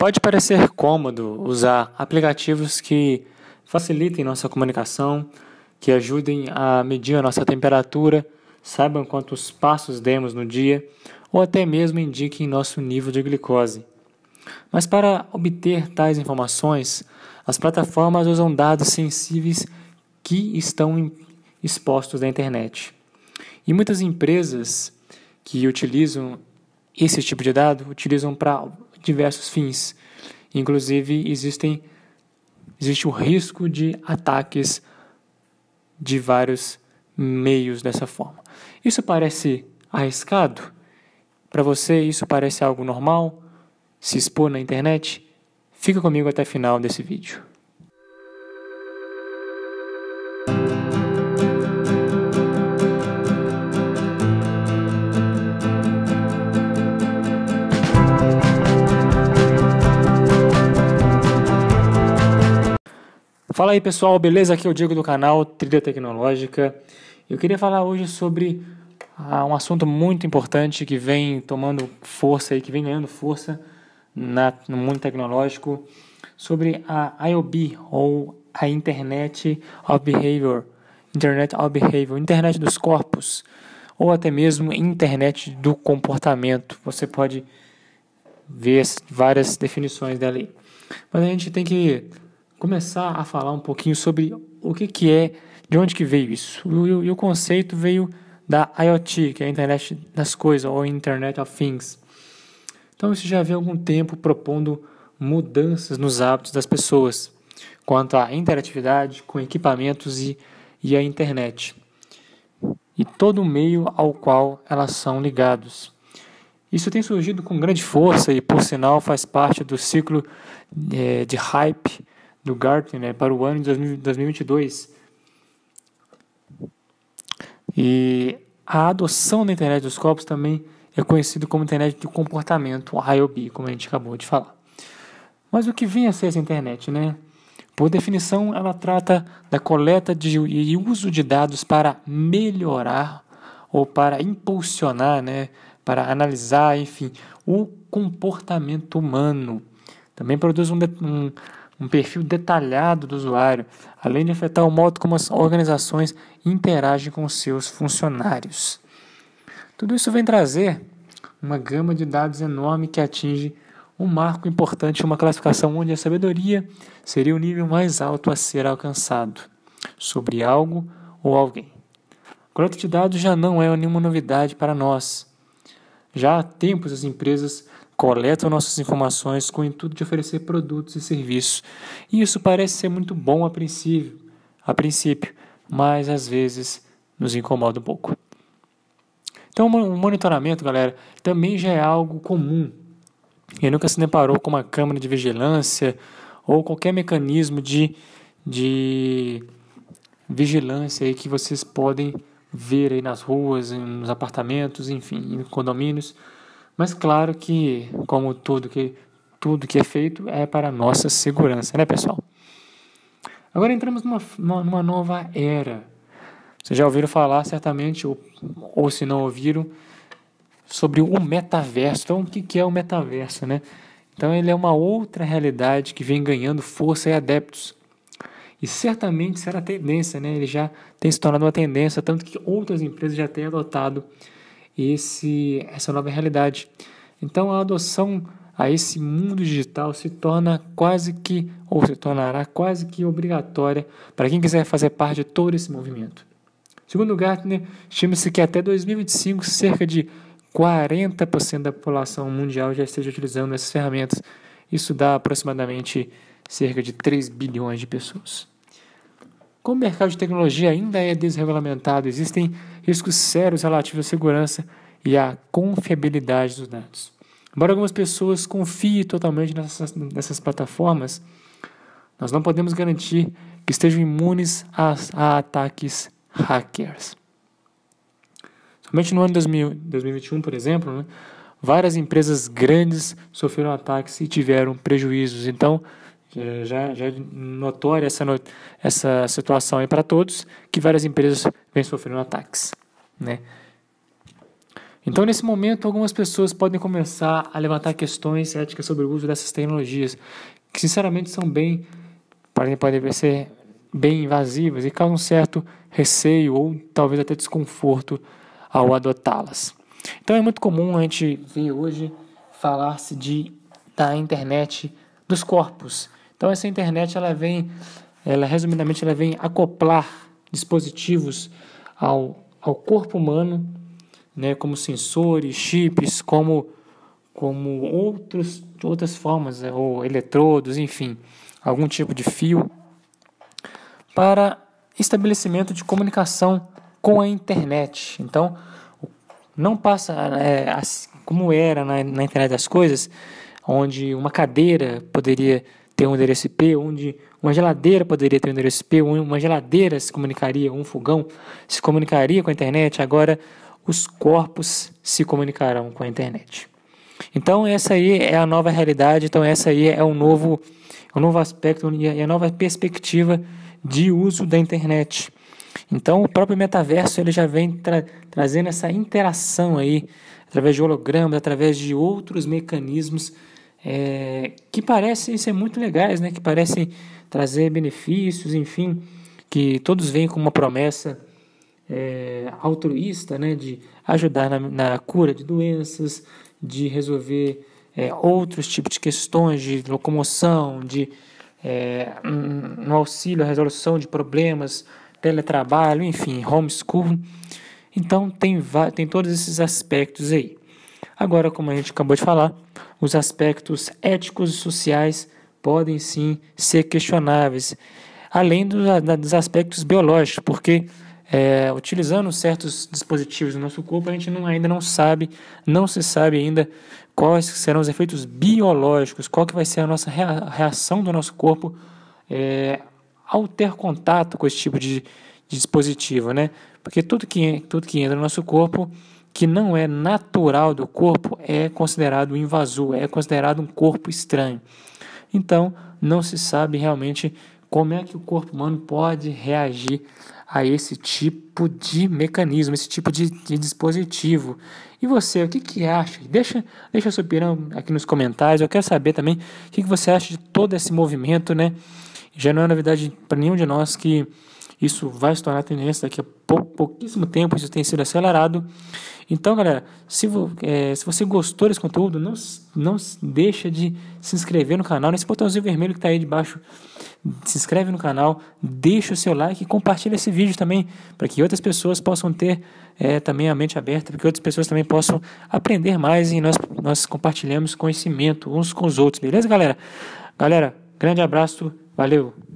Pode parecer cômodo usar aplicativos que facilitem nossa comunicação, que ajudem a medir a nossa temperatura, saibam quantos passos demos no dia ou até mesmo indiquem nosso nível de glicose. Mas para obter tais informações, as plataformas usam dados sensíveis que estão expostos na internet. E muitas empresas que utilizam esse tipo de dado utilizam para diversos fins. Inclusive, existem, existe o risco de ataques de vários meios dessa forma. Isso parece arriscado? Para você, isso parece algo normal? Se expor na internet? Fica comigo até o final desse vídeo. Fala aí pessoal, beleza? Aqui é o Diego do canal Trilha Tecnológica. Eu queria falar hoje sobre ah, um assunto muito importante que vem tomando força e que vem ganhando força na, no mundo tecnológico, sobre a IOB ou a Internet of Behavior, Internet of Behavior, Internet dos Corpos, ou até mesmo Internet do Comportamento. Você pode ver várias definições dela aí. Mas a gente tem que começar a falar um pouquinho sobre o que, que é, de onde que veio isso. E, e o conceito veio da IoT, que é a Internet das Coisas, ou Internet of Things. Então, isso já vem há algum tempo propondo mudanças nos hábitos das pessoas quanto à interatividade com equipamentos e, e a internet e todo o meio ao qual elas são ligados. Isso tem surgido com grande força e, por sinal, faz parte do ciclo é, de hype do Gartner né, para o ano de 2022. E a adoção da internet dos corpos também é conhecido como internet de comportamento, a IOB, como a gente acabou de falar. Mas o que vem a ser essa internet, né? Por definição, ela trata da coleta de, e uso de dados para melhorar ou para impulsionar, né, para analisar, enfim, o comportamento humano. Também produz um, um, um perfil detalhado do usuário, além de afetar o modo como as organizações interagem com seus funcionários. Tudo isso vem trazer uma gama de dados enorme que atinge um marco importante, uma classificação onde a sabedoria seria o nível mais alto a ser alcançado sobre algo ou alguém. A coleta de dados já não é nenhuma novidade para nós. Já há tempos as empresas coletam nossas informações com o intuito de oferecer produtos e serviços. E isso parece ser muito bom a princípio, a princípio, mas às vezes nos incomoda um pouco. Então, o monitoramento, galera, também já é algo comum. Ele nunca se deparou com uma câmera de vigilância ou qualquer mecanismo de, de vigilância aí que vocês podem ver aí nas ruas, nos apartamentos, enfim, em condomínios. Mas claro que, como tudo que tudo que é feito é para a nossa segurança, né, pessoal? Agora entramos numa, numa nova era. Vocês já ouviram falar, certamente, ou, ou se não ouviram, sobre o metaverso. Então, o que, é o metaverso, né? Então, ele é uma outra realidade que vem ganhando força e adeptos. E certamente será tendência, né? Ele já tem se tornado uma tendência, tanto que outras empresas já têm adotado esse, essa nova realidade. Então, a adoção a esse mundo digital se torna quase que, ou se tornará quase que obrigatória para quem quiser fazer parte de todo esse movimento. Segundo Gartner, estima-se que até 2025 cerca de 40% da população mundial já esteja utilizando essas ferramentas. Isso dá aproximadamente cerca de 3 bilhões de pessoas. Como o mercado de tecnologia ainda é desregulamentado, existem riscos sérios relativos à segurança e à confiabilidade dos dados. Embora algumas pessoas confiem totalmente nessas, nessas plataformas, nós não podemos garantir que estejam imunes a, a ataques hackers. Somente no ano de 2021, por exemplo, né, várias empresas grandes sofreram ataques e tiveram prejuízos. Então, já, já notória essa, no, essa situação aí para todos, que várias empresas vêm sofrendo ataques, né? Então, nesse momento, algumas pessoas podem começar a levantar questões éticas sobre o uso dessas tecnologias, que sinceramente são bem, podem, podem ser bem invasivas e causam um certo receio ou talvez até desconforto ao adotá-las. Então, é muito comum a gente ver hoje falar-se de da internet dos corpos então essa internet ela vem, ela resumidamente ela vem acoplar dispositivos ao, ao corpo humano, né, como sensores, chips, como como outros outras formas né, ou eletrodos, enfim, algum tipo de fio para estabelecimento de comunicação com a internet. Então, não passa é, como era na, na internet das coisas, onde uma cadeira poderia ter um endereço IP, onde uma geladeira poderia ter um endereço IP, uma geladeira se comunicaria, um fogão se comunicaria com a internet, agora os corpos se comunicarão com a internet. Então essa aí é a nova realidade, então essa aí é um novo, um novo aspecto e é a nova perspectiva de uso da internet. Então o próprio metaverso ele já vem tra trazendo essa interação aí através de hologramas, através de outros mecanismos é, que parecem ser muito legais, né? que parecem trazer benefícios, enfim, que todos vêm com uma promessa é, altruísta né? de ajudar na, na, cura de doenças, de resolver é, outros tipos de questões de locomoção, de é, um, um auxílio à resolução de problemas, teletrabalho, enfim, homeschool. Então tem, tem todos esses aspectos aí. Agora, como a gente acabou de falar, os aspectos éticos e sociais podem sim ser questionáveis, além dos, dos aspectos biológicos, porque é, utilizando certos dispositivos no nosso corpo, a gente não, ainda não sabe, não se sabe ainda quais serão os efeitos biológicos, qual que vai ser a nossa reação do nosso corpo é, ao ter contato com esse tipo de, de dispositivo, né? Porque tudo que, tudo que entra no nosso corpo que não é natural do corpo é considerado invasor, é considerado um corpo estranho. Então, não se sabe realmente como é que o corpo humano pode reagir a esse tipo de mecanismo, esse tipo de, de dispositivo. E você, o que, que acha? Deixa, deixa a sua opinião aqui nos comentários. Eu quero saber também o que, que você acha de todo esse movimento, né? Já não é novidade para nenhum de nós que isso vai se tornar tendência daqui a pou, pouquíssimo tempo, isso tem sido acelerado. Então, galera, se, vo, é, se você gostou desse conteúdo, não, não deixa de se inscrever no canal, nesse botãozinho vermelho que está aí debaixo. Se inscreve no canal, deixa o seu like e compartilha esse vídeo também, para que outras pessoas possam ter é, também a mente aberta, para que outras pessoas também possam aprender mais e nós, nós compartilhamos conhecimento uns com os outros, beleza, galera? Galera, grande abraço, valeu!